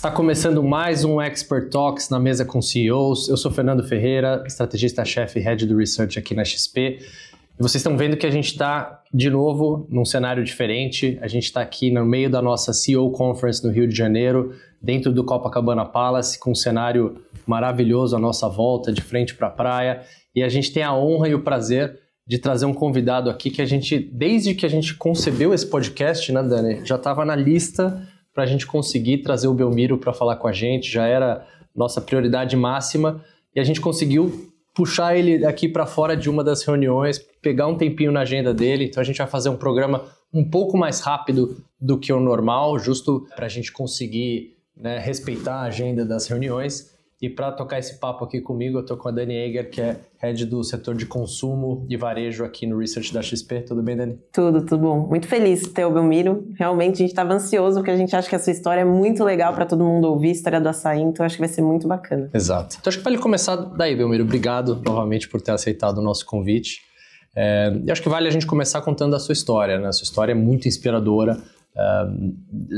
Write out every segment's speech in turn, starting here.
Está começando mais um Expert Talks na mesa com CEOs. Eu sou Fernando Ferreira, estrategista-chefe Head do Research aqui na XP. E vocês estão vendo que a gente está, de novo, num cenário diferente. A gente está aqui no meio da nossa CEO Conference no Rio de Janeiro, dentro do Copacabana Palace, com um cenário maravilhoso à nossa volta, de frente para a praia. E a gente tem a honra e o prazer de trazer um convidado aqui que a gente, desde que a gente concebeu esse podcast, né, Dani, já estava na lista para a gente conseguir trazer o Belmiro para falar com a gente, já era nossa prioridade máxima e a gente conseguiu puxar ele aqui para fora de uma das reuniões, pegar um tempinho na agenda dele. Então a gente vai fazer um programa um pouco mais rápido do que o normal, justo para a gente conseguir né, respeitar a agenda das reuniões. E para tocar esse papo aqui comigo, eu estou com a Dani Eger, que é head do setor de consumo e varejo aqui no Research da XP. Tudo bem, Dani? Tudo, tudo bom. Muito feliz ter o Belmiro. Realmente a gente estava ansioso, porque a gente acha que a sua história é muito legal para todo mundo ouvir, a história do açaí, então acho que vai ser muito bacana. Exato. Então acho que vale começar daí, Belmiro. Obrigado novamente por ter aceitado o nosso convite. É, e acho que vale a gente começar contando a sua história, né? A sua história é muito inspiradora. É,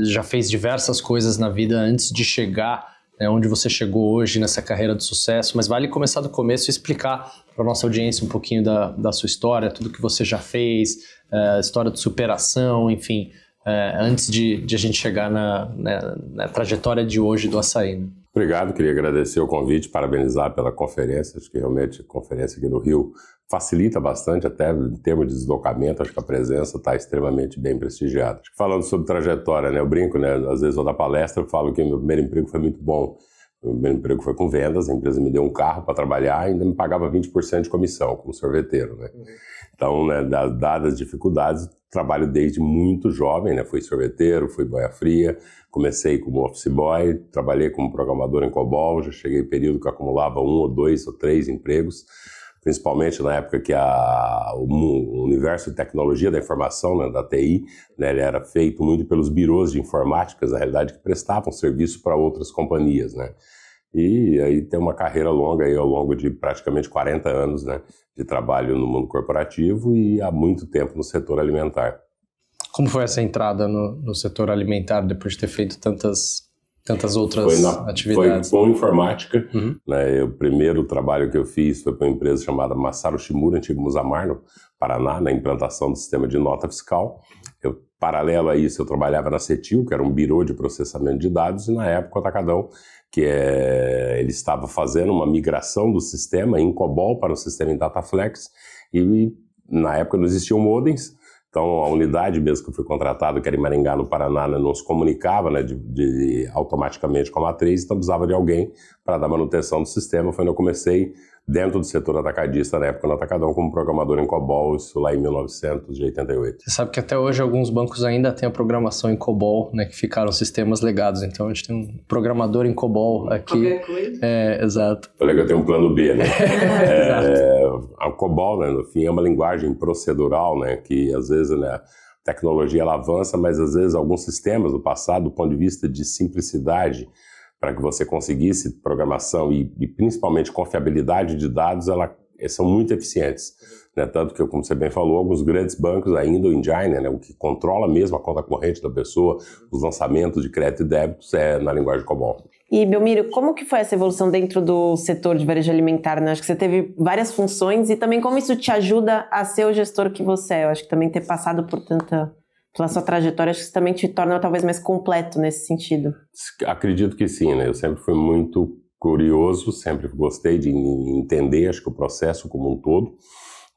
já fez diversas coisas na vida antes de chegar né, onde você chegou hoje nessa carreira de sucesso, mas vale começar do começo e explicar para nossa audiência um pouquinho da, da sua história, tudo que você já fez, eh, história de superação, enfim, eh, antes de, de, a gente chegar na, na, né, na, trajetória de hoje do Açaí. Né? Obrigado, queria agradecer o convite, parabenizar pela conferência, acho que realmente a conferência aqui no Rio facilita bastante, até em termos de deslocamento, acho que a presença está extremamente bem prestigiada. Falando sobre trajetória, né, eu brinco, né, às vezes vou dar palestra, e falo que meu primeiro emprego foi muito bom. Meu primeiro emprego foi com vendas, a empresa me deu um carro para trabalhar e ainda me pagava 20% de comissão como sorveteiro, né? Uhum. Então, né, dadas as dificuldades, trabalho desde muito jovem, né? Fui sorveteiro, fui boia fria, comecei como office boy, trabalhei como programador em COBOL, já cheguei em período que acumulava um ou dois ou três empregos principalmente na época que a, o universo de tecnologia da informação, né, da TI, né, ele era feito muito pelos birôs de informáticas, na realidade, que prestavam serviço para outras companhias, né? E aí tem uma carreira longa aí ao longo de praticamente 40 anos, né, de trabalho no mundo corporativo e há muito tempo no setor alimentar. Como foi essa entrada no, no setor alimentar depois de ter feito tantas tantas outras foi na, atividades. Foi com informática. Uhum. Né, o primeiro trabalho que eu fiz foi para uma empresa chamada Massaro Shimura, antigo Musamar, no Paraná, na implantação do sistema de nota fiscal. Eu, paralelo a isso, eu trabalhava na CETIL, que era um birô de processamento de dados, e na época o Atacadão, que é, ele estava fazendo uma migração do sistema em COBOL para o sistema em DataFlex, e na época não existiam modems, então, a unidade mesmo que fui contratado, que era em Maringá, no Paraná, né, não se comunicava né, de, de, automaticamente com a matriz, então precisava de alguém para dar manutenção do sistema. Foi onde eu comecei dentro do setor atacadista, na época no Atacadão, tá como programador em COBOL, isso lá em 1988. Você sabe que até hoje alguns bancos ainda têm a programação em COBOL, né, que ficaram sistemas legados. Então a gente tem um programador em COBOL aqui. É, exato. Falei que eu tenho um plano B, né? é, a COBOL, né, no fim, é uma linguagem procedural, né, que às vezes, né, a tecnologia ela avança, mas às vezes alguns sistemas do passado, do ponto de vista de simplicidade, para que você conseguisse programação e, e, principalmente confiabilidade de dados, ela, eh, são muito eficientes. Né? Tanto que, como você bem falou, alguns grandes bancos ainda, o Engine, né? o que controla mesmo a conta corrente da pessoa, os lançamentos de crédito e débitos é na linguagem COBOL. E, Belmiro, como que foi essa evolução dentro do setor de varejo alimentar? Né? Acho que você teve várias funções e também como isso te ajuda a ser o gestor que você é. Eu acho que também ter passado por tanta pela sua trajetória, acho que isso também te torna talvez mais completo nesse sentido. Acredito que sim, né? Eu sempre fui muito curioso, sempre gostei de entender, acho que o processo como um todo.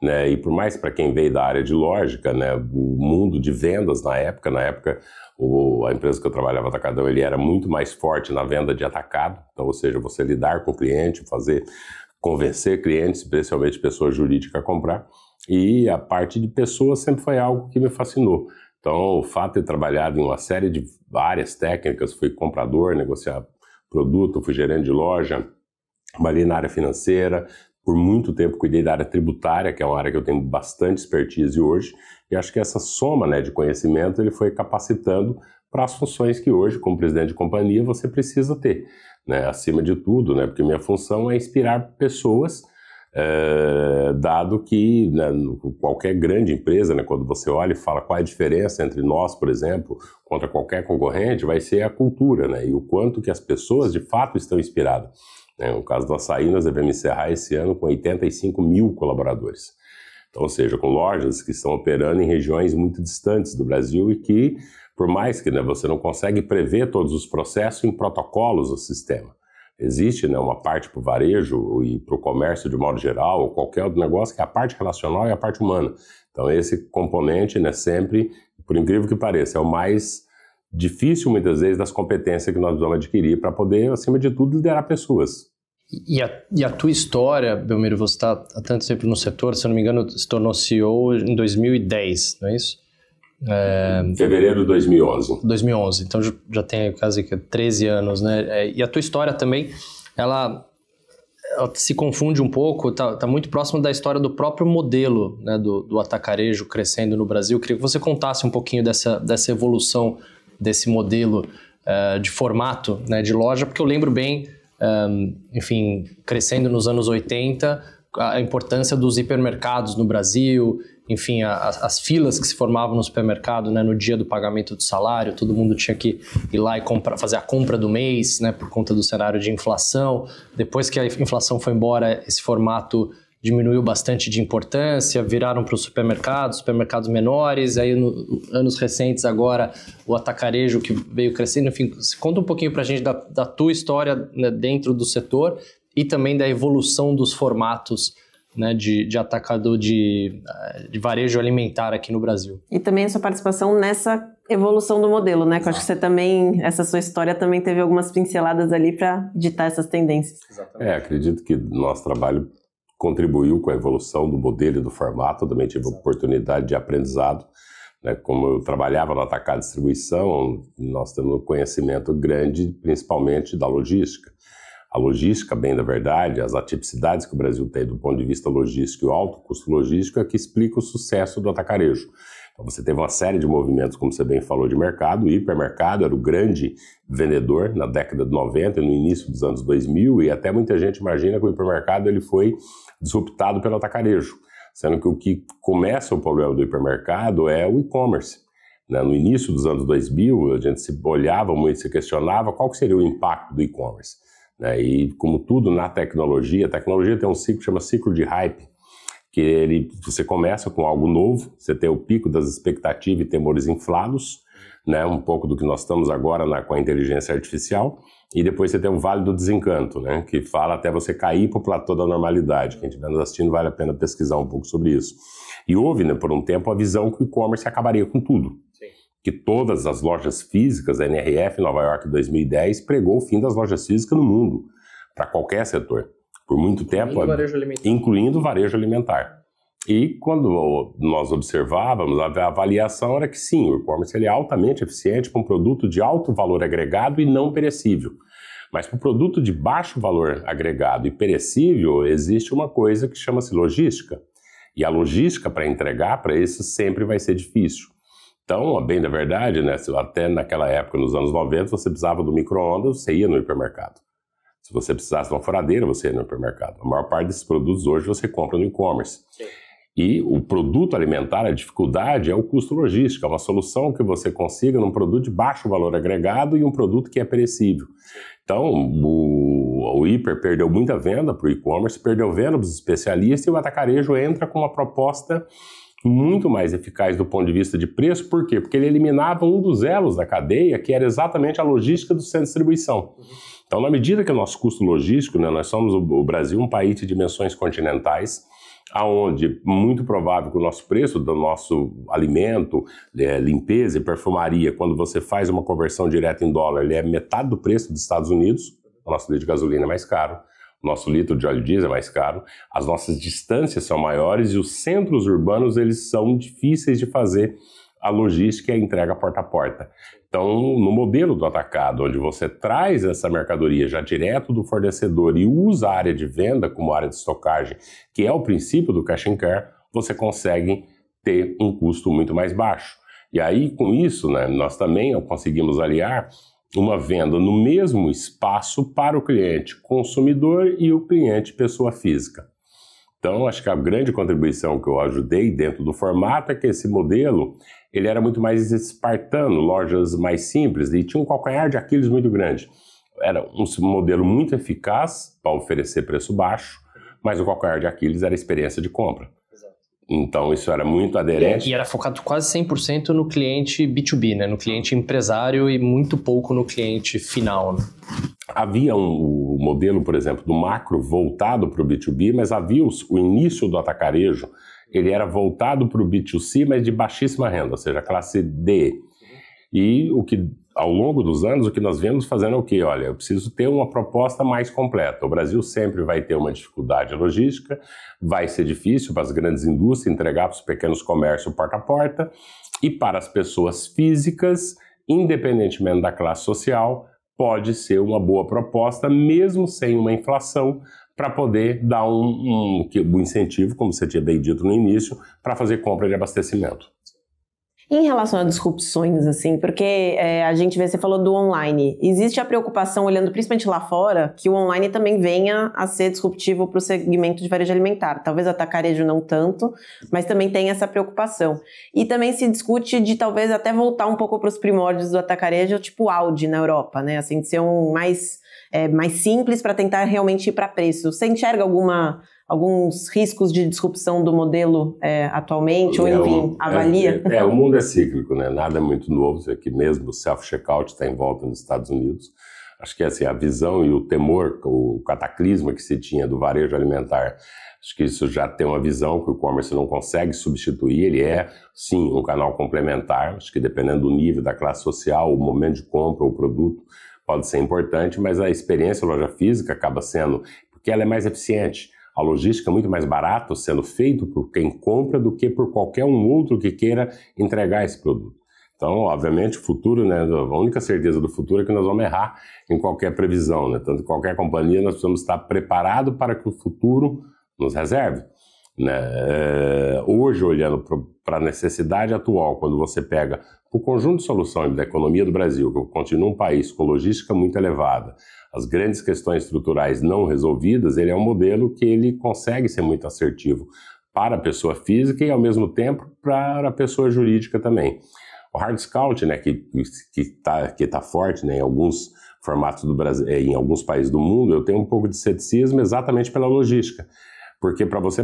Né? E por mais para quem veio da área de lógica, né? o mundo de vendas na época, na época o, a empresa que eu trabalhava, Atacadão, ele era muito mais forte na venda de atacado, então, ou seja, você lidar com o cliente, fazer convencer clientes, especialmente pessoas jurídicas a comprar. E a parte de pessoas sempre foi algo que me fascinou. Então, o fato de ter trabalhado em uma série de várias técnicas, fui comprador, negociar produto, fui gerente de loja, trabalhei na área financeira, por muito tempo cuidei da área tributária, que é uma área que eu tenho bastante expertise hoje, e acho que essa soma né, de conhecimento ele foi capacitando para as funções que hoje, como presidente de companhia, você precisa ter. Né? Acima de tudo, né, porque minha função é inspirar pessoas é, dado que né, qualquer grande empresa, né, quando você olha e fala qual é a diferença entre nós, por exemplo, contra qualquer concorrente, vai ser a cultura né, e o quanto que as pessoas de fato estão inspiradas. no é, caso do Açaí, nós devemos encerrar esse ano com 85 mil colaboradores. Então, ou seja, com lojas que estão operando em regiões muito distantes do Brasil e que, por mais que né, você não consegue prever todos os processos em protocolos do sistema, Existe né, uma parte para o varejo e para o comércio de modo geral, ou qualquer outro negócio, que é a parte relacional e a parte humana. Então, esse componente, né, sempre, por incrível que pareça, é o mais difícil, muitas vezes, das competências que nós vamos adquirir para poder, acima de tudo, liderar pessoas. E a, e a, tua história, Belmiro, você está há tanto tempo no setor, se eu não me engano, se tornou CEO em 2010, não é isso? É... Fevereiro de 2011. 2011, então já tem quase 13 anos, né? É, e a tua história também, ela, ela se confunde um pouco, tá, tá muito próximo da história do próprio modelo né, do, do atacarejo crescendo no Brasil. Eu queria que você contasse um pouquinho dessa, dessa evolução desse modelo uh, de formato né, de loja, porque eu lembro bem, um, é, enfim, crescendo nos anos 80, a importância dos hipermercados no Brasil enfim, a, as filas que se formavam no supermercado, né, no dia do pagamento do salário, todo mundo tinha que ir lá e fazer a compra do mês, né, por conta do cenário de inflação. Depois que a inflação foi embora, esse formato diminuiu bastante de importância, viraram para os supermercados, supermercados menores, aí no, anos recentes agora o atacarejo que veio crescendo, enfim, conta um pouquinho para a gente da, da, tua história né, dentro do setor e também da evolução dos formatos né, de, de atacador de, eh, de varejo alimentar aqui no Brasil. E também a sua participação nessa evolução do modelo, né? Que eu acho que você também, essa sua história também teve algumas pinceladas ali para ditar essas tendências. Exatamente. É, acredito que nosso trabalho contribuiu com a evolução do modelo e do formato, também tive Exato. oportunidade de aprendizado. Né? Como eu trabalhava no Atacar Distribuição, nós temos um conhecimento grande, principalmente da logística a logística, bem da verdade, as atipicidades que o Brasil tem do ponto de vista logístico e o alto custo logístico é que explica o sucesso do atacarejo. Então, você teve uma série de movimentos, como você bem falou, de mercado. O hipermercado era o grande vendedor na década de 90 e no início dos anos 2000, e até muita gente imagina que o hipermercado ele foi disruptado pelo atacarejo, sendo que o que começa o problema do hipermercado é o e-commerce. Né? No início dos anos 2000, a gente se olhava muito, se questionava qual que seria o impacto do e-commerce. Né? E como tudo na tecnologia, a tecnologia tem um ciclo chama ciclo de hype, que ele você começa com algo novo, você tem o pico das expectativas e temores inflados, né? Um pouco do que nós estamos agora na, com a inteligência artificial. E depois você tem o Vale do Desencanto, né? que fala até você cair para o platô da normalidade. Quem estiver nos assistindo vale a pena pesquisar um pouco sobre isso. E houve, né, por um tempo, a visão que o e-commerce acabaria com tudo. Sim que todas as lojas físicas, a NRF Nova York 2010 pregou o fim das lojas físicas no mundo, para qualquer setor, por muito incluindo tempo, varejo incluindo varejo alimentar. E quando nós observávamos, a avaliação era que sim, o e-commerce é altamente eficiente para um produto de alto valor agregado e não perecível. Mas para o produto de baixo valor agregado e perecível, existe uma coisa que chama-se logística. E a logística para entregar para isso sempre vai ser difícil. Então, bem na verdade, né, até naquela época, nos anos 90, você precisava do micro-ondas, você ia no hipermercado. Se você precisasse de uma furadeira, você ia no hipermercado. A maior parte desses produtos hoje você compra no e-commerce. E o produto alimentar, a dificuldade é o custo logístico. É uma solução que você consiga num produto de baixo valor agregado e um produto que é perecível. Então, o, o hiper perdeu muita venda para o e-commerce, perdeu venda para os especialistas e o atacarejo entra com uma proposta muito mais eficaz do ponto de vista de preço, por quê? Porque ele eliminava um dos elos da cadeia, que era exatamente a logística do centro de distribuição. Então, na medida que o nosso custo logístico, né, nós somos o Brasil um país de dimensões continentais, aonde muito provável que o nosso preço do nosso alimento, é, limpeza e perfumaria, quando você faz uma conversão direta em dólar, ele é metade do preço dos Estados Unidos, o nosso litro de gasolina é mais caro. Nosso litro de óleo diesel é mais caro, as nossas distâncias são maiores e os centros urbanos eles são difíceis de fazer a logística e a entrega porta a porta. Então, no modelo do atacado, onde você traz essa mercadoria já direto do fornecedor e usa a área de venda como área de estocagem, que é o princípio do cash and care, você consegue ter um custo muito mais baixo. E aí, com isso, né, nós também conseguimos aliar uma venda no mesmo espaço para o cliente consumidor e o cliente pessoa física. Então, acho que a grande contribuição que eu ajudei dentro do formato é que esse modelo ele era muito mais espartano, lojas mais simples e tinha um calcanhar de Aquiles muito grande. Era um modelo muito eficaz para oferecer preço baixo, mas o calcanhar de Aquiles era a experiência de compra. Então, isso era muito é, aderente. E era focado quase 100% no cliente B2B, né? no cliente empresário e muito pouco no cliente final. Né? Havia um, um modelo, por exemplo, do macro voltado para o B2B, mas havia os, o início do atacarejo, ele era voltado para o B2C, mas de baixíssima renda, ou seja, classe D. E o que ao longo dos anos, o que nós vemos fazendo é o que? Olha, eu preciso ter uma proposta mais completa. O Brasil sempre vai ter uma dificuldade logística, vai ser difícil para as grandes indústrias entregar para os pequenos comércios porta a porta, e para as pessoas físicas, independentemente da classe social, pode ser uma boa proposta, mesmo sem uma inflação, para poder dar um, um, um incentivo, como você tinha bem dito no início, para fazer compra de abastecimento. Em relação a disrupções, assim, porque é, a gente vê, você falou do online, existe a preocupação, olhando principalmente lá fora, que o online também venha a ser disruptivo para o segmento de varejo alimentar. Talvez até atacarejo não tanto, mas também tem essa preocupação. E também se discute de talvez até voltar um pouco para os primórdios do atacarejo, tipo Audi na Europa, né? Assim, de ser um mais, é, mais simples para tentar realmente ir para preço. Você enxerga alguma alguns riscos de disrupção do modelo é, atualmente, ou é, enfim, é, avalia? É, é, é, o mundo é cíclico, né? Nada é muito novo. Aqui mesmo o self-checkout está em volta nos Estados Unidos. Acho que assim, a visão e o temor, o cataclisma que se tinha do varejo alimentar, acho que isso já tem uma visão que o e-commerce não consegue substituir, ele é sim um canal complementar, acho que dependendo do nível, da classe social, o momento de compra, o produto, pode ser importante, mas a experiência loja física acaba sendo, porque ela é mais eficiente, a logística é muito mais barata sendo feito por quem compra do que por qualquer um outro que queira entregar esse produto. Então, obviamente, o futuro, né, a única certeza do futuro é que nós vamos errar em qualquer previsão, né? Tanto qualquer companhia nós precisamos estar preparado para que o futuro nos reserve. Né? É, hoje, olhando para a necessidade atual, quando você pega o conjunto de solução da economia do Brasil, que continua um país com logística muito elevada, as grandes questões estruturais não resolvidas, ele é um modelo que ele consegue ser muito assertivo para a pessoa física e, ao mesmo tempo, para a pessoa jurídica também. O hard scout, né, que está que tá forte né, em alguns formatos do Brasil, eh, em alguns países do mundo, eu tenho um pouco de ceticismo exatamente pela logística. Porque para você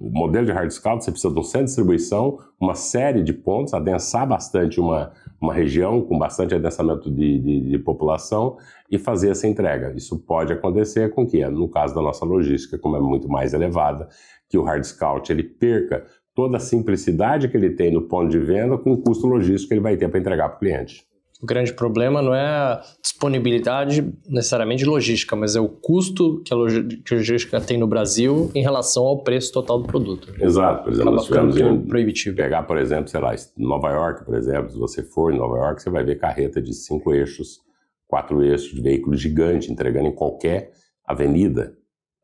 o modelo de hard scout, você precisa de um centro de distribuição, uma série de pontos, adensar bastante uma, uma região com bastante adensamento de, de, de, população e fazer essa entrega. Isso pode acontecer com que, no caso da nossa logística, como é muito mais elevada, que o hard scout ele perca toda a simplicidade que ele tem no ponto de venda com o custo logístico que ele vai ter para entregar para o cliente. O grande problema não é a disponibilidade necessariamente logística, mas é o custo que a logística tem no Brasil em relação ao preço total do produto. Exato, por exemplo, Acaba nós em, proibitivo. pegar, por exemplo, sei lá, Nova York, por exemplo, se você for em Nova York, você vai ver carreta de cinco eixos, quatro eixos, de veículo gigante entregando em qualquer avenida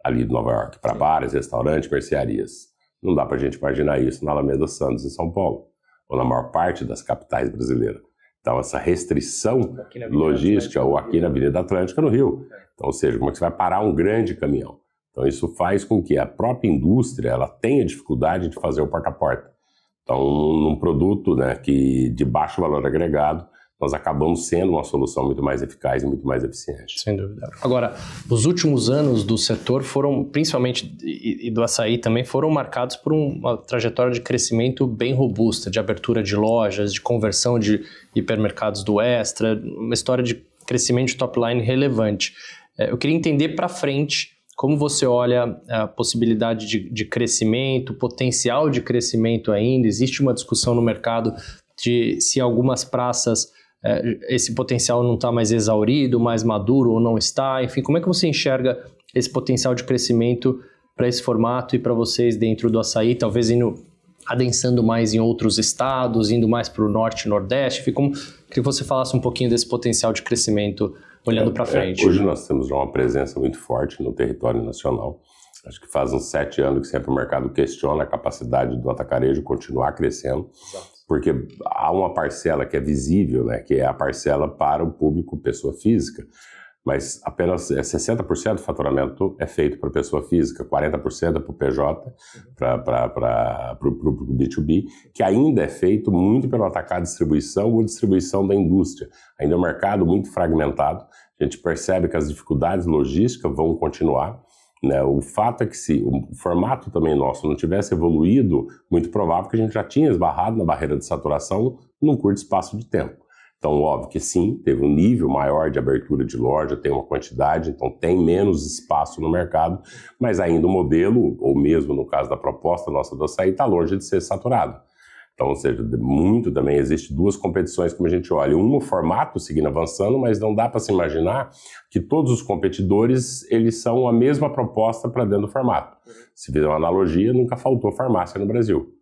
ali de Nova York, para bares, restaurantes, mercearias. Não dá para a gente imaginar isso na Alameda Santos, em São Paulo, ou na maior parte das capitais brasileiras. Então, essa restrição logística, ou aqui na Avenida Atlântica, no Rio. É. Então, ou seja, como é que você vai parar um grande caminhão? Então, isso faz com que a própria indústria ela tenha dificuldade de fazer o porta a porta. Então, num produto né, que de baixo valor agregado, nós acabamos sendo uma solução muito mais eficaz e muito mais eficiente. Sem dúvida. Agora, os últimos anos do setor foram, principalmente e, e do açaí também, foram marcados por uma trajetória de crescimento bem robusta, de abertura de lojas, de conversão de hipermercados do Extra, uma história de crescimento de top line relevante. É, eu queria entender para frente como você olha a possibilidade de, de crescimento, potencial de crescimento ainda? Existe uma discussão no mercado de se algumas praças é, esse potencial não está mais exaurido, mais maduro ou não está? Enfim, como é que você enxerga esse potencial de crescimento para esse formato e para vocês dentro do açaí, talvez indo adensando mais em outros estados, indo mais para o norte e nordeste? Enfim, como, queria que você falasse um pouquinho desse potencial de crescimento olhando é, para é, frente. É, hoje nós temos uma presença muito forte no território nacional. Acho que faz uns sete anos que sempre o mercado questiona a capacidade do atacarejo continuar crescendo. Exato porque há uma parcela que é visível, né, que é a parcela para o público pessoa física, mas apenas 60% é, do faturamento é feito para pessoa física, 40% é para o PJ, para o B2B, que ainda é feito muito pelo atacar distribuição ou distribuição da indústria. Ainda é um mercado muito fragmentado, a gente percebe que as dificuldades logísticas vão continuar, né? O fato é que se o formato também nosso não tivesse evoluído, muito provável que a gente já tinha esbarrado na barreira de saturação num curto espaço de tempo. Então, óbvio que sim, teve um nível maior de abertura de loja, tem uma quantidade, então tem menos espaço no mercado, mas ainda o modelo, ou mesmo no caso da proposta nossa do açaí, está longe de ser saturado. Então, ou seja, muito também existe duas competições como a gente olha, Um o formato seguindo avançando, mas não dá para se imaginar que todos os competidores eles são a mesma proposta para dentro do formato. Uhum. Se fizer uma analogia, nunca faltou farmácia no Brasil.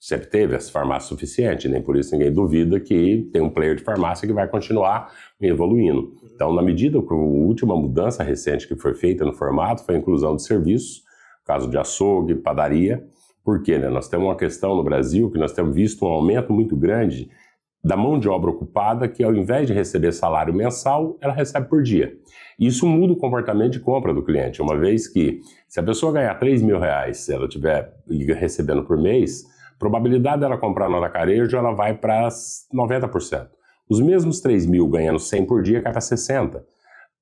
Sempre teve as farmácias suficiente, nem por isso ninguém duvida que tem um player de farmácia que vai continuar evoluindo. Uhum. Então, na medida que a última mudança recente que foi feita no formato foi a inclusão de serviços, caso de açougue, padaria, por quê? Né? Nós temos uma questão no Brasil que nós temos visto um aumento muito grande da mão de obra ocupada que, ao invés de receber salário mensal, ela recebe por dia. Isso muda o comportamento de compra do cliente, uma vez que, se a pessoa ganhar 3 mil reais, se ela estiver recebendo por mês, a probabilidade dela comprar no atacarejo ela vai para 90%. Os mesmos 3 mil ganhando 100 por dia cai para 60%.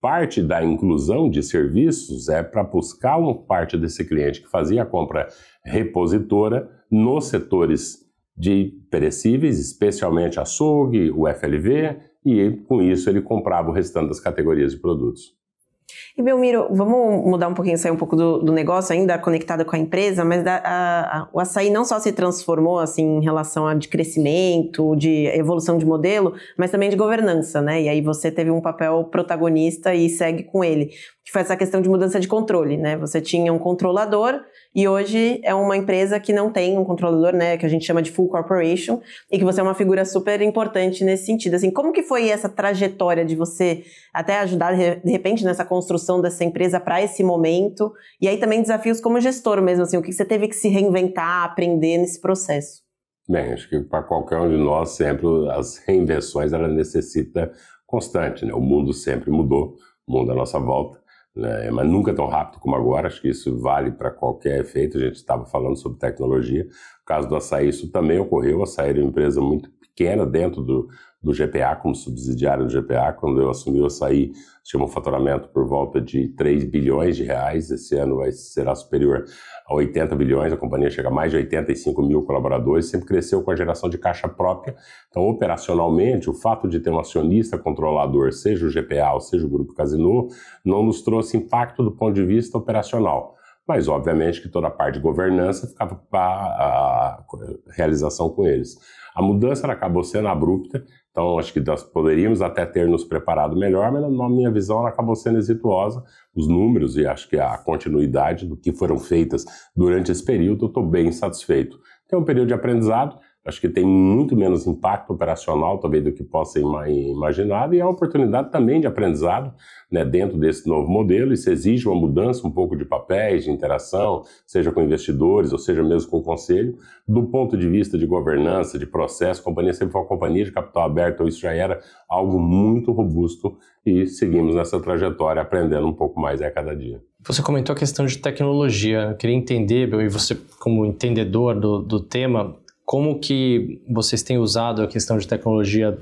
Parte da inclusão de serviços é para buscar uma parte desse cliente que fazia a compra repositora nos setores de perecíveis, especialmente açougue, o FLV, e com isso ele comprava o restante das categorias de produtos. E Belmiro, vamos mudar um pouquinho, sair um pouco do, do negócio ainda, conectada com a empresa, mas da, a, a, o açaí não só se transformou assim em relação a de crescimento, de evolução de modelo, mas também de governança, né? E aí você teve um papel protagonista e segue com ele, que foi essa questão de mudança de controle, né? Você tinha um controlador e hoje é uma empresa que não tem um controlador, né? Que a gente chama de full corporation e que você é uma figura super importante nesse sentido. Assim, como que foi essa trajetória de você até ajudar de repente nessa construção construção dessa empresa para esse momento? E aí também desafios como gestor mesmo, assim, o que você teve que se reinventar, aprender nesse processo? Bem, acho que para qualquer um de nós sempre as reinvenções ela necessita constante, né? O mundo sempre mudou, o mundo à nossa volta, né? mas nunca tão rápido como agora. Acho que isso vale para qualquer efeito. A gente estava falando sobre tecnologia. No caso do açaí, isso também ocorreu. açaí era uma empresa muito pequena dentro do, do GPA, como subsidiário do GPA. Quando eu assumi, eu saí, tinha um faturamento por volta de 3 bilhões de reais. Esse ano vai, será superior a 80 bilhões. A companhia chega a mais de 85 mil colaboradores, sempre cresceu com a geração de caixa própria. Então, operacionalmente, o fato de ter um acionista controlador, seja o GPA ou seja o Grupo Casino, não nos trouxe impacto do ponto de vista operacional mas obviamente que toda a parte de governança ficava para a realização com eles. A mudança acabou sendo abrupta, então, acho que nós poderíamos até ter nos preparado melhor, mas na minha visão ela acabou sendo exitosa. Os números e acho que a continuidade do que foram feitas durante esse período, eu estou bem satisfeito. Tem um período de aprendizado, acho que tem muito menos impacto operacional talvez do que possa imaginar e é uma oportunidade também de aprendizado né, dentro desse novo modelo Isso se exige uma mudança um pouco de papéis, de interação, seja com investidores ou seja mesmo com o conselho, do ponto de vista de governança, de processo, a companhia sempre foi uma companhia de capital aberto, ou então isso já era algo muito robusto e seguimos nessa trajetória aprendendo um pouco mais né, a cada dia. Você comentou a questão de tecnologia, eu queria entender, e você como entendedor do, do tema, como que vocês têm usado a questão de tecnologia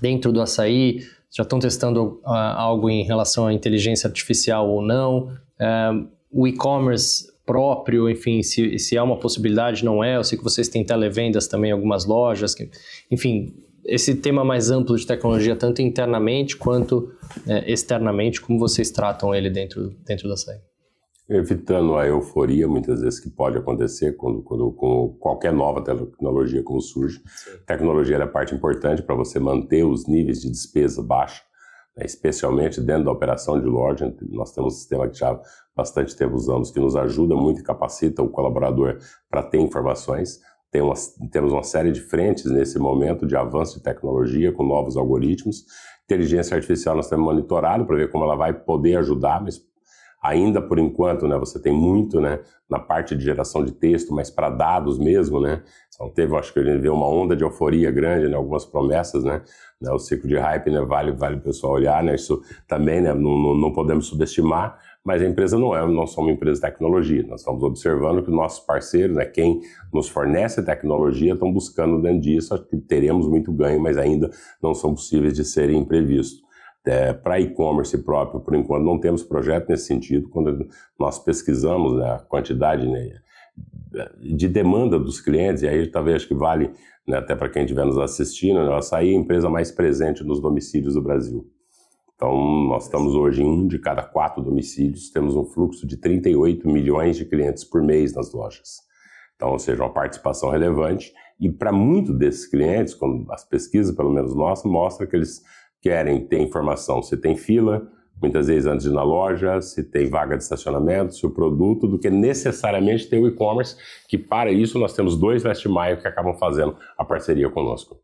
dentro do açaí? Já estão testando uh, algo em relação à inteligência artificial ou não? Uh, o e-commerce próprio, enfim, se, se há uma possibilidade, não é? Eu sei que vocês têm televendas também em algumas lojas, que, enfim, esse tema mais amplo de tecnologia, tanto internamente quanto é, externamente, como vocês tratam ele dentro, dentro do SAI? evitando a euforia, muitas vezes, que pode acontecer quando, quando com qualquer nova tecnologia como surge. Sim. Tecnologia é parte importante para você manter os níveis de despesa baixos, né? especialmente dentro da operação de loja. Nós temos um sistema que já bastante tempo usamos, que nos ajuda muito e capacita o colaborador para ter informações. Tem uma, temos uma série de frentes nesse momento de avanço de tecnologia com novos algoritmos. Inteligência artificial nós temos monitorado para ver como ela vai poder ajudar, mas ainda por enquanto, né, você tem muito, né, na parte de geração de texto, mas para dados mesmo, né, então teve, acho que a gente vê uma onda de euforia grande, né, algumas promessas, né, né o ciclo de hype, né, vale, vale o pessoal olhar, né, isso também, né, não, não podemos subestimar, mas a empresa não é, nós somos uma empresa de tecnologia, nós estamos observando que nossos parceiros, né, quem nos fornece tecnologia, estão buscando dentro disso, acho que teremos muito ganho, mas ainda não são possíveis de serem imprevistos. É, para e-commerce próprio, por enquanto, não temos projeto nesse sentido. Quando nós pesquisamos né, a quantidade né, de demanda dos clientes, e aí talvez que vale né, até para quem estiver nos assistindo, né, sair é a empresa mais presente nos domicílios do Brasil. Então, nós estamos hoje em um de cada quatro domicílios, temos um fluxo de 38 milhões de clientes por mês nas lojas. Então, ou seja, uma participação relevante. E para muitos desses clientes, quando as pesquisas, pelo menos nossas, mostram que eles querem ter informação se tem fila, muitas vezes antes de ir na loja, se tem vaga de estacionamento, se o produto, do que necessariamente ter o e-commerce, que para isso nós temos dois Last Mile que acabam fazendo a parceria conosco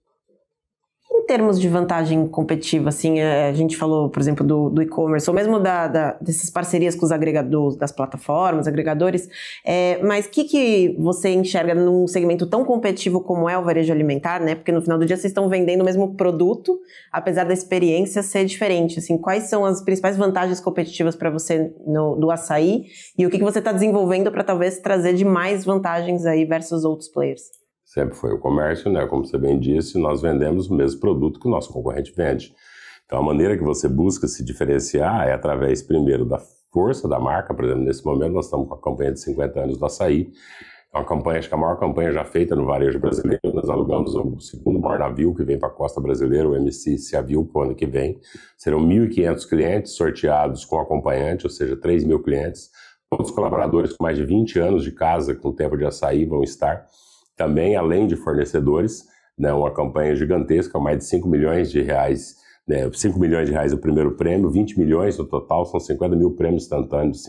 termos de vantagem competitiva, assim, é, a gente falou, por exemplo, do, do e-commerce, ou mesmo da, da, dessas parcerias com os agregadores, das plataformas, agregadores, é, mas o que, que você enxerga num segmento tão competitivo como é o varejo alimentar, né? Porque no final do dia vocês estão vendendo o mesmo produto, apesar da experiência ser diferente, assim, quais são as principais vantagens competitivas para você no, do açaí e o que, que você está desenvolvendo para talvez trazer de mais vantagens aí versus outros players? sempre foi o comércio, né? Como você bem disse, nós vendemos o mesmo produto que o nosso concorrente vende. Então, a maneira que você busca se diferenciar é através, primeiro, da força da marca. Por exemplo, nesse momento, nós estamos com a campanha de 50 anos do açaí. É uma campanha, acho que a maior campanha já feita no varejo brasileiro. Nós alugamos o segundo maior navio que vem para a costa brasileira, o MC Seaview, para o ano que vem. Serão 1.500 clientes sorteados com acompanhante, ou seja, 3 mil clientes. Todos os colaboradores com mais de 20 anos de casa com tempo de açaí vão estar também, além de fornecedores, né, uma campanha gigantesca, mais de 5 milhões de reais, né, 5 milhões de reais o primeiro prêmio, 20 milhões no total, são 50 mil prêmios instantâneos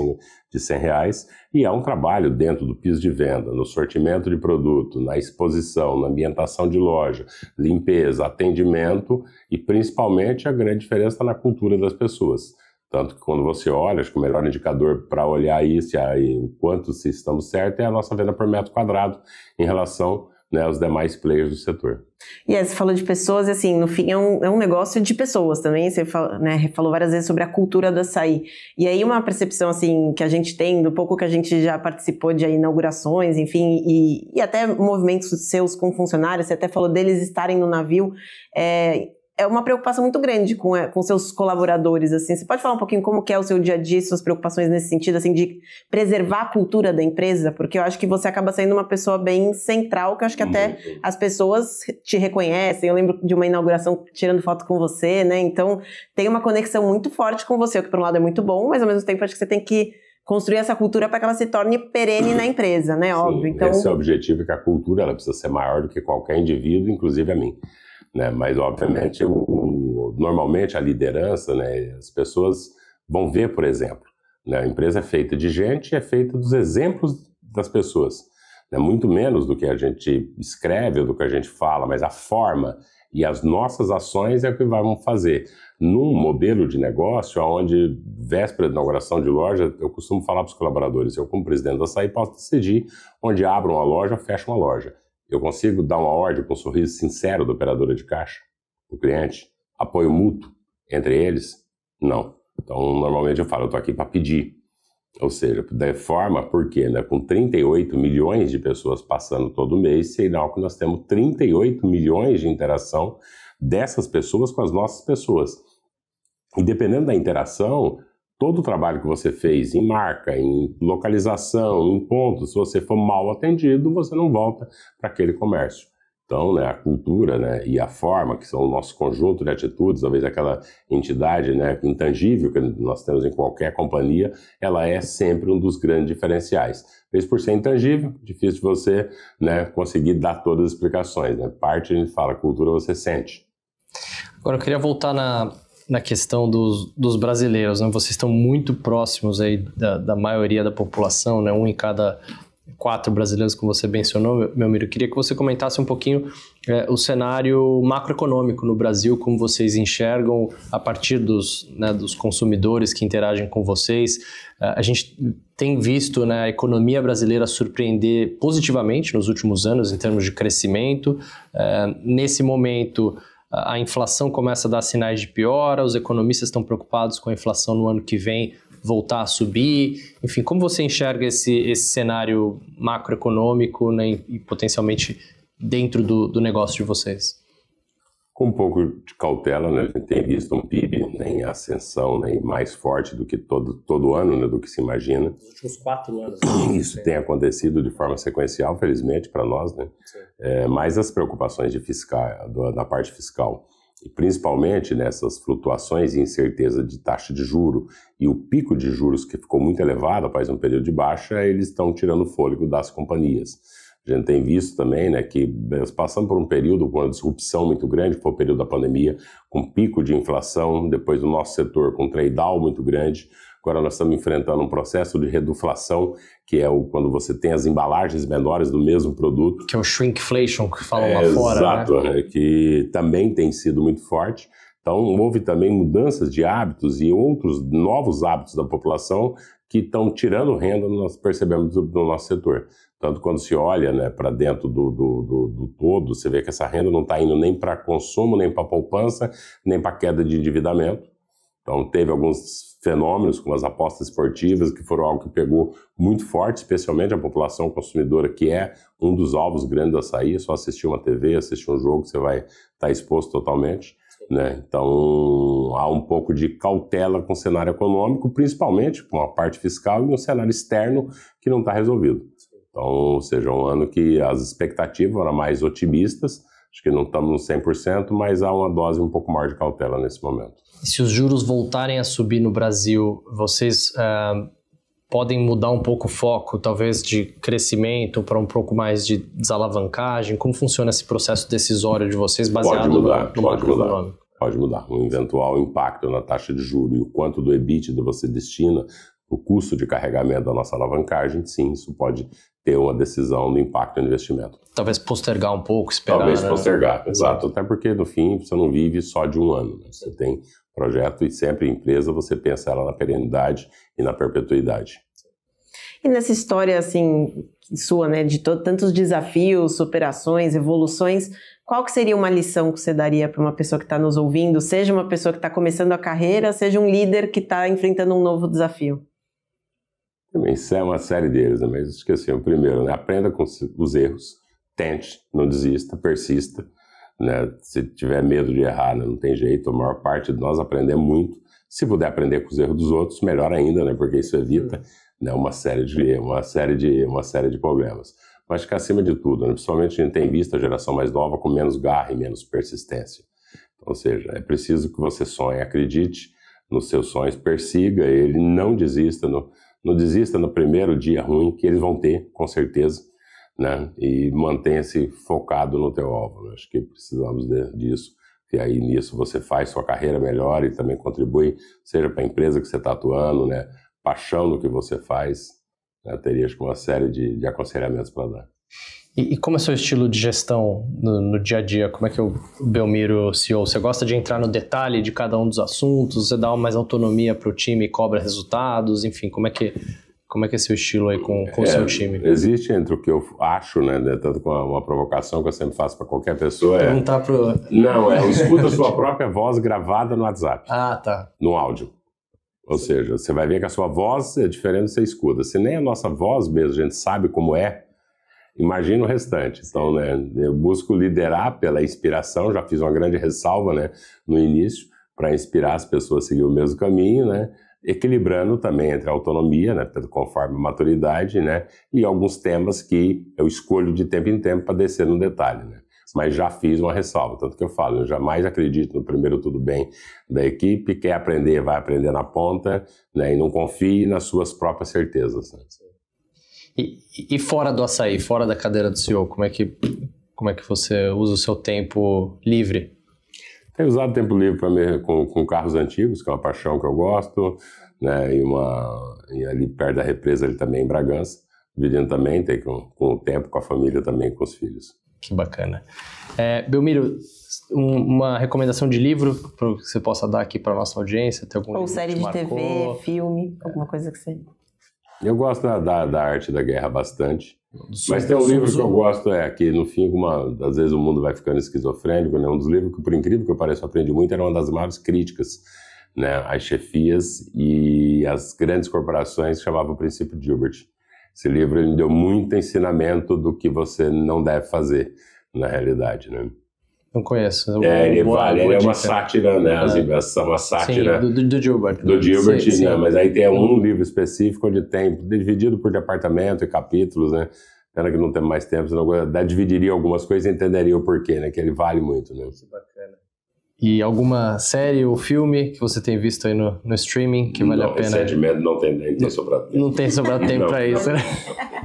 de 100 reais, e há é um trabalho dentro do piso de venda, no sortimento de produto, na exposição, na ambientação de loja, limpeza, atendimento e principalmente a grande diferença na cultura das pessoas. Tanto que quando você olha, acho que o melhor indicador para olhar isso e quanto se estamos certo é a nossa venda por metro quadrado em relação né, aos demais players do setor. E yes, você falou de pessoas, e assim, no fim é um, é um negócio de pessoas também. Você né, falou várias vezes sobre a cultura do açaí. E aí, uma percepção assim que a gente tem, do pouco que a gente já participou de inaugurações, enfim, e, e até movimentos seus com funcionários, você até falou deles estarem no navio. É, é uma preocupação muito grande com, é, com seus colaboradores, assim. Você pode falar um pouquinho como que é o seu dia a dia, suas preocupações nesse sentido, assim, de preservar a cultura da empresa? Porque eu acho que você acaba sendo uma pessoa bem central, que eu acho que até muito. as pessoas te reconhecem. Eu lembro de uma inauguração tirando foto com você, né? Então, tem uma conexão muito forte com você, o que por um lado é muito bom, mas ao mesmo tempo acho que você tem que construir essa cultura para que ela se torne perene na empresa, né? Óbvio. Sim, então... Esse é o objetivo, que a cultura ela precisa ser maior do que qualquer indivíduo, inclusive a mim. Né? Mas, obviamente, o, o, normalmente a liderança, né, as pessoas vão ver, por exemplo, né, a empresa é feita de gente é feita dos exemplos das pessoas. Né? Muito menos do que a gente escreve ou do que a gente fala, mas a forma e as nossas ações é o que vamos fazer. Num modelo de negócio, onde véspera de inauguração de loja, eu costumo falar para os colaboradores, eu como presidente da SAI posso decidir onde abro uma loja, fecho uma loja. Eu consigo dar uma ordem com um sorriso sincero da operadora de caixa, do cliente? Apoio mútuo entre eles? Não. Então, normalmente eu falo, eu estou aqui para pedir. Ou seja, da forma, porque né, com 38 milhões de pessoas passando todo mês, sinal que nós temos 38 milhões de interação dessas pessoas com as nossas pessoas. E dependendo da interação, todo o trabalho que você fez em marca, em localização, em ponto, se você for mal atendido, você não volta para aquele comércio. Então, né, a cultura né, e a forma, que são o nosso conjunto de atitudes, talvez aquela entidade né, intangível que nós temos em qualquer companhia, ela é sempre um dos grandes diferenciais. Mesmo por ser intangível, difícil você né, conseguir dar todas as explicações. Né? Parte a gente fala cultura, você sente. Agora eu queria voltar na, na questão dos, dos brasileiros, né? Vocês estão muito próximos aí da, da maioria da população, né? Um em cada quatro brasileiros, como você mencionou, meu amigo, queria que você comentasse um pouquinho é, o cenário macroeconômico no Brasil, como vocês enxergam a partir dos, né, dos consumidores que interagem com vocês. É, a gente tem visto né, a economia brasileira surpreender positivamente nos últimos anos em termos de crescimento. É, nesse momento, a inflação começa a dar sinais de piora, os economistas estão preocupados com a inflação no ano que vem voltar a subir. Enfim, como você enxerga esse, esse cenário macroeconômico né, e potencialmente dentro do, do negócio de vocês? com um pouco de cautela, né? A uhum. gente tem visto um PIB né, em ascensão, né, mais forte do que todo, todo ano, né, do que se imagina. Nos últimos quatro anos. Né? Isso tem acontecido de forma sequencial, felizmente para nós, né? É, mas as preocupações de fiscal, da parte fiscal, e principalmente nessas né, flutuações e incerteza de taxa de juro e o pico de juros que ficou muito elevado após um período de baixa, eles estão tirando fôlego das companhias. A gente tem visto também né, que eh, passando passamos por um período com uma disrupção muito grande, foi o período da pandemia, com pico de inflação, depois do nosso setor com trade-down muito grande. Agora nós estamos enfrentando um processo de reduflação, que é o, quando você tem as embalagens menores do mesmo produto. Que é o shrinkflation que falam é, lá fora. Né? Exato, né? que também tem sido muito forte. Então, houve também mudanças de hábitos e outros novos hábitos da população que estão tirando renda, nós percebemos do, do, nosso setor. Tanto quando se olha né, para dentro do, do, do, todo, você vê que essa renda não está indo nem para consumo, nem para poupança, nem para queda de endividamento. Então, teve alguns fenômenos, como as apostas esportivas, que foram algo que pegou muito forte, especialmente a população consumidora, que é um dos alvos grandes da saída. É só assistir uma TV, assistir um jogo, você vai estar tá exposto totalmente. Né? Então há um pouco de cautela com o cenário econômico, principalmente com a parte fiscal e um cenário externo que não está resolvido. Então, seja, um ano que as expectativas eram mais otimistas, acho que não estamos 100%, mas há uma dose um pouco maior de cautela nesse momento. Se os juros voltarem a subir no Brasil, vocês uh podem mudar um pouco o foco, talvez de crescimento para um pouco mais de desalavancagem? Como funciona esse processo decisório de vocês baseado pode mudar, no, no pode mudar. Econômico? Pode mudar. Um eventual impacto na taxa de juros e o quanto do EBITDA você destina o custo de carregamento da nossa alavancagem, sim, isso pode ter uma decisão do impacto no investimento. Talvez postergar um pouco, esperar. Talvez né? postergar, exato. Até porque, no fim, você não vive só de um ano. Né? Você tem projeto e sempre empresa você pensa ela na perenidade e na perpetuidade. E nessa história assim sua, né, de tantos desafios, superações, evoluções, qual que seria uma lição que você daria para uma pessoa que está nos ouvindo, seja uma pessoa que está começando a carreira, seja um líder que está enfrentando um novo desafio? Também isso é uma série deles, né? mas esqueci o primeiro, né? aprenda com os erros, tente, não desista, persista né? Se tiver medo de errar, né? não tem jeito. A maior parte de nós aprender muito. Se puder aprender com os erros dos outros, melhor ainda, né? Porque isso evita né? uma série de uma série de uma série de problemas. Mas que acima de tudo, né? principalmente a gente tem visto a geração mais nova com menos garra e menos persistência. Então, ou seja, é preciso que você sonhe, acredite nos seus sonhos, persiga ele, não desista, no, não desista no primeiro dia ruim que eles vão ter, com certeza né? E mantenha-se focado no teu alvo. Acho que precisamos de, disso. E aí nisso você faz sua carreira melhor e também contribui, seja para a empresa que você está atuando, né? Paixão no que você faz. Né? Terias uma série de, de aconselhamentos para dar. E, e, como é seu estilo de gestão no, no, dia a dia? Como é que o Belmiro se ouve? Você gosta de entrar no detalhe de cada um dos assuntos? Você dá mais autonomia para o time e cobra resultados? Enfim, como é que como é que é seu estilo aí com, com o é, seu time? Existe entre o que eu acho, né, né tanto com uma, provocação que eu sempre faço para qualquer pessoa é... Perguntar pro... Não, é, escuta sua própria voz gravada no WhatsApp. Ah, tá. No áudio. Ou Sim. seja, você vai ver que a sua voz é diferente do que você escuta. Se nem a nossa voz mesmo a gente sabe como é, imagina o restante. Então, né, eu busco liderar pela inspiração, já fiz uma grande ressalva, né, no início, para inspirar as pessoas a seguir o mesmo caminho, né, equilibrando também entre a autonomia, né, conforme a maturidade, né, e alguns temas que eu escolho de tempo em tempo para descer no detalhe, né. Mas já fiz uma ressalva, tanto que eu falo, eu jamais acredito no primeiro tudo bem da equipe, quer aprender, vai aprender na ponta, né, e não confie nas suas próprias certezas. Né. E, e fora do açaí, fora da cadeira do CEO, como é que, como é que você usa o seu tempo livre? Tenho é usado tempo livre para me, com, com, carros antigos, que é uma paixão que eu gosto, né? E uma e ali perto da represa ali também em Bragança, vivendo também, tem com, com, o tempo, com a família também, com os filhos. Que bacana. É, Belmiro, um, uma recomendação de livro que você possa dar aqui para nossa audiência? Tem algum Ou série de marcou? TV, filme, alguma coisa que você. Eu gosto da, da, da arte da guerra bastante. Mas tem um livro que eu gosto, é que no fim, uma, às vezes o mundo vai ficando esquizofrênico, né? Um dos livros que, por incrível que pareça, eu aprendi muito, era uma das maiores críticas né, às chefias e às grandes corporações, chamavam chamava o princípio de Gilbert. Esse livro ele me deu muito ensinamento do que você não deve fazer, na realidade, né? Não conheço. É, ele vale, ele é uma sátira, né? Ah. As é. uma sátira. Sim, do, do, Gilbert. Do né? Gilbert, sim, né? Sim. Mas aí tem um livro específico onde tem, dividido por departamento e capítulos, né? Pena que não tem mais tempo, senão eu dividiria algumas coisas e entenderia o porquê, né? Que ele vale muito, né? É bacana. E alguma série ou filme que você tem visto aí no, no streaming que vale não, a pena? não não tem, nem tem sobrado tempo. Não tem sobrado tempo para isso, né?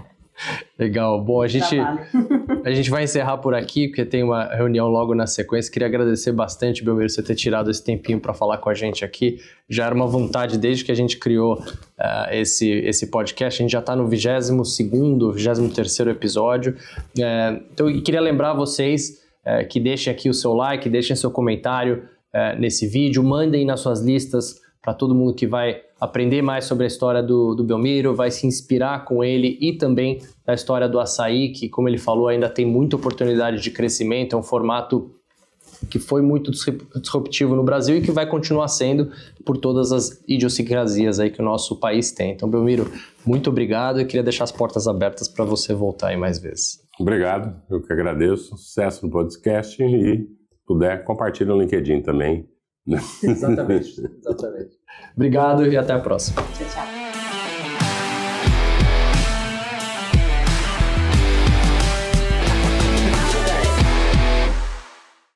Legal. Bom, a gente, a gente vai encerrar por aqui, porque tem uma reunião logo na sequência. Queria agradecer bastante, Belmiro, você ter tirado esse tempinho para falar com a gente aqui. Já era uma vontade desde que a gente criou uh, esse, esse podcast. A gente já está no 22 º 23 º episódio. Eh, então, eu queria lembrar vocês eh, que deixem aqui o seu like, deixem seu comentário nesse vídeo, mandem nas suas listas para todo mundo que vai aprender mais sobre a história do, do Belmiro, vai se inspirar com ele e também da história do açaí, que, como ele falou, ainda tem muita oportunidade de crescimento. É um formato que foi muito disruptivo no Brasil e que vai continuar sendo por todas as idiosincrasias aí que o nosso país tem. Então, Belmiro, muito obrigado e queria deixar as portas abertas para você voltar aí mais vezes. Obrigado, eu que agradeço. Sucesso no podcast e, se puder, compartilhe no LinkedIn também Exatamente, exatamente. Obrigado e até a próxima. Tchau, tchau.